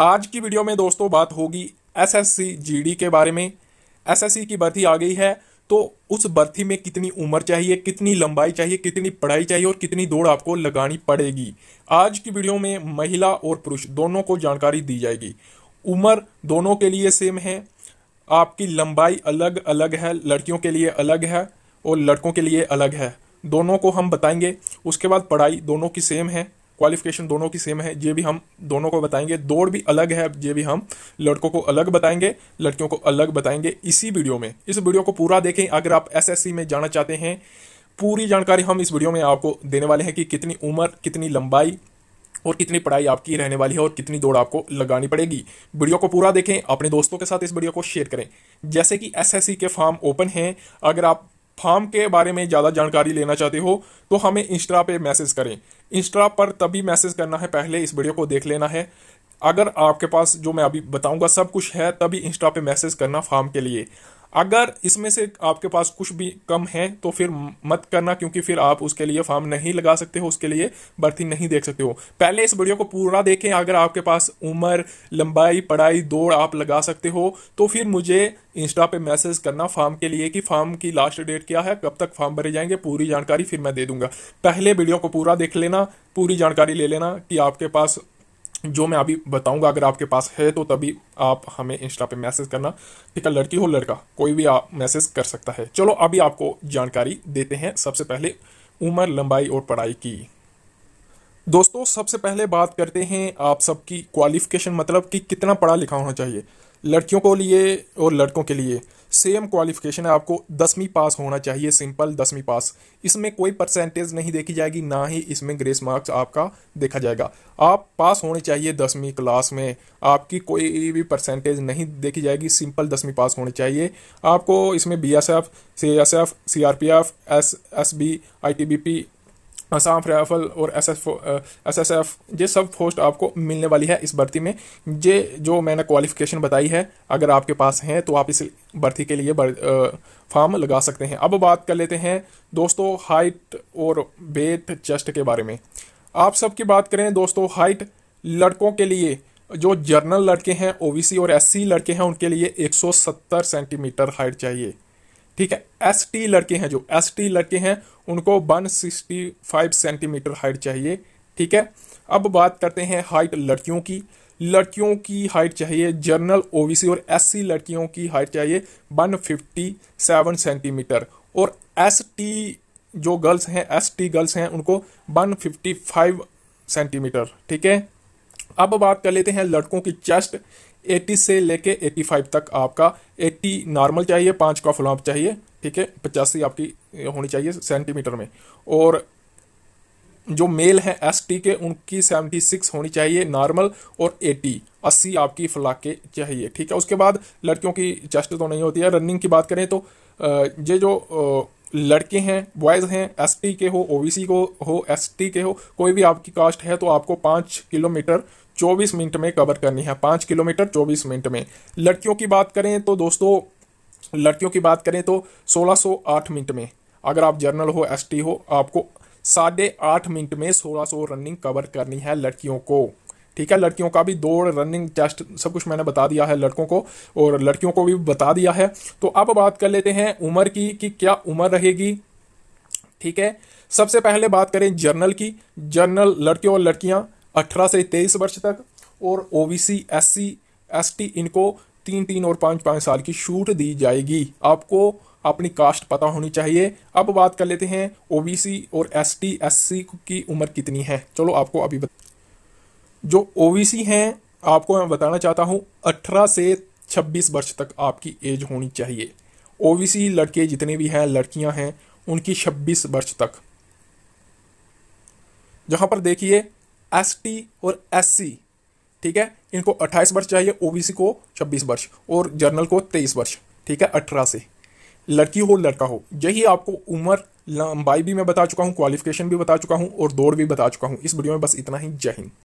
आज की वीडियो में दोस्तों बात होगी एसएससी जीडी के बारे में एसएससी की भर्ती आ गई है तो उस भर्ती में कितनी उम्र चाहिए कितनी लंबाई चाहिए कितनी पढ़ाई चाहिए और कितनी दौड़ आपको लगानी पड़ेगी आज की वीडियो में महिला और पुरुष दोनों को जानकारी दी जाएगी उम्र दोनों के लिए सेम है आपकी लंबाई अलग अलग है लड़कियों के लिए अलग है और लड़कों के लिए अलग है दोनों को हम बताएंगे उसके बाद पढ़ाई दोनों की सेम है क्वालिफिकेशन दोनों की सेम है ये भी हम दोनों को बताएंगे दौड़ भी अलग है ये भी हम लड़कों को अलग बताएंगे लड़कियों को अलग बताएंगे इसी वीडियो में इस वीडियो को पूरा देखें अगर आप एसएससी में जाना चाहते हैं पूरी जानकारी हम इस वीडियो में आपको देने वाले हैं कि कितनी उम्र कितनी लंबाई और कितनी पढ़ाई आपकी रहने वाली है और कितनी दौड़ आपको लगानी पड़ेगी वीडियो को पूरा देखें अपने दोस्तों के साथ इस वीडियो को शेयर करें जैसे कि एस के फॉर्म ओपन हैं अगर आप फार्म के बारे में ज़्यादा जानकारी लेना चाहते हो तो हमें इंस्टा पे मैसेज करें इंस्टा पर तभी मैसेज करना है पहले इस वीडियो को देख लेना है अगर आपके पास जो मैं अभी बताऊंगा सब कुछ है तभी इंस्टा पे मैसेज करना फार्म के लिए अगर इसमें से आपके पास कुछ भी कम है तो फिर मत करना क्योंकि फिर आप उसके लिए फॉर्म नहीं लगा सकते हो उसके लिए भर्ती नहीं देख सकते हो पहले इस वीडियो को पूरा देखें अगर आपके पास उम्र लंबाई पढ़ाई दौड़ आप लगा सकते हो तो फिर मुझे इंस्टा पे मैसेज करना फॉर्म के लिए कि फॉर्म की लास्ट डेट क्या है कब तक फॉर्म भरे जाएंगे पूरी जानकारी फिर मैं दे दूंगा पहले वीडियो को पूरा देख लेना पूरी जानकारी ले लेना कि आपके पास जो मैं अभी बताऊंगा अगर आपके पास है तो तभी आप हमें इंस्टा पे मैसेज करना ठीक है लड़की हो लड़का कोई भी आप मैसेज कर सकता है चलो अभी आपको जानकारी देते हैं सबसे पहले उम्र लंबाई और पढ़ाई की दोस्तों सबसे पहले बात करते हैं आप सबकी क्वालिफिकेशन मतलब कि कितना पढ़ा लिखा होना चाहिए लड़कियों को लिए और लड़कों के लिए सेम क्वालिफिकेशन है आपको दसवीं पास होना चाहिए सिंपल दसवीं पास इसमें कोई परसेंटेज नहीं देखी जाएगी ना ही इसमें ग्रेस मार्क्स आपका देखा जाएगा आप पास होने चाहिए दसवीं क्लास में आपकी कोई भी परसेंटेज नहीं देखी जाएगी सिंपल दसवीं पास होने चाहिए आपको इसमें B S F C S F C R P F S S B I T B P Assam rifle और S S S S F ये सब पोस्ट आपको मिलने वाली है इस भर्ती में ये जो मैंने क्वालिफिकेशन बताई है अगर आपके पास हैं तो आप इस भर्ती के लिए फॉर्म लगा सकते हैं अब बात कर लेते हैं दोस्तों हाइट और वेट चेस्ट के बारे में आप सब की बात करें दोस्तों हाइट लड़कों के लिए जो जर्नल लड़के हैं ओबीसी और एससी लड़के हैं उनके लिए 170 सेंटीमीटर हाइट चाहिए ठीक है एस टी लड़के हैं जो एस टी लड़के हैं उनको 165 सेंटीमीटर हाइट चाहिए ठीक है अब बात करते हैं हाइट लड़कियों की लड़कियों की हाइट चाहिए जनरल ओबीसी और एस सी लड़कियों की हाइट चाहिए 157 सेंटीमीटर और एस टी जो गर्ल्स हैं टी गर्ल्स हैं उनको 155 सेंटीमीटर ठीक है अब बात कर लेते हैं लड़कों की चेस्ट एट्टी से लेके फाइव तक आपका एट्टी नॉर्मल चाहिए पाँच का फ्लॉप चाहिए ठीक है पचासी आपकी होनी चाहिए सेंटीमीटर में और जो मेल हैं एस टी के उनकी सेवेंटी सिक्स होनी चाहिए नॉर्मल और एटी अस्सी आपकी फ्लाक के चाहिए ठीक है उसके बाद लड़कियों की चेस्ट तो नहीं होती है रनिंग की बात करें तो ये जो लड़के हैं बॉयज़ हैं एस टी के हो ओ बी सी को हो एस टी के हो कोई भी आपकी कास्ट है तो आपको पाँच किलोमीटर चौबीस मिनट में कवर करनी है पांच किलोमीटर चौबीस मिनट में लड़कियों की बात करें तो दोस्तों लड़कियों की बात करें तो आठ मिनट में अगर आप जर्नल हो एस हो आपको साढ़े आठ मिनट में सोलह सो रनिंग कवर करनी है लड़कियों को ठीक है लड़कियों का भी दौड़ रनिंग टेस्ट सब कुछ मैंने बता दिया है लड़कों को और लड़कियों को भी बता दिया है तो अब बात कर लेते हैं उम्र की कि क्या उम्र रहेगी ठीक है सबसे पहले बात करें जर्नल की जर्नल लड़के और लड़कियां अठारह से तेईस वर्ष तक और O B C S C S T इनको तीन तीन और पाँच पाँच साल की छूट दी जाएगी आपको अपनी कास्ट पता होनी चाहिए अब बात कर लेते हैं ओबीसी और एस टी एस सी की उम्र कितनी है चलो आपको अभी बता जो ओबीसी हैं आपको मैं बताना चाहता हूँ अठारह से छब्बीस वर्ष तक आपकी एज होनी चाहिए ओबीसी लड़के जितने भी हैं लड़कियां हैं उनकी छब्बीस वर्ष तक जहां पर देखिए एस और एस ठीक है इनको 28 वर्ष चाहिए ओबीसी को 26 वर्ष और जर्नल को 23 वर्ष ठीक है 18 से लड़की हो लड़का हो यही आपको उम्र लंबाई भी मैं बता चुका हूँ क्वालिफिकेशन भी बता चुका हूँ और दौड़ भी बता चुका हूँ इस वीडियो में बस इतना ही जय हिंद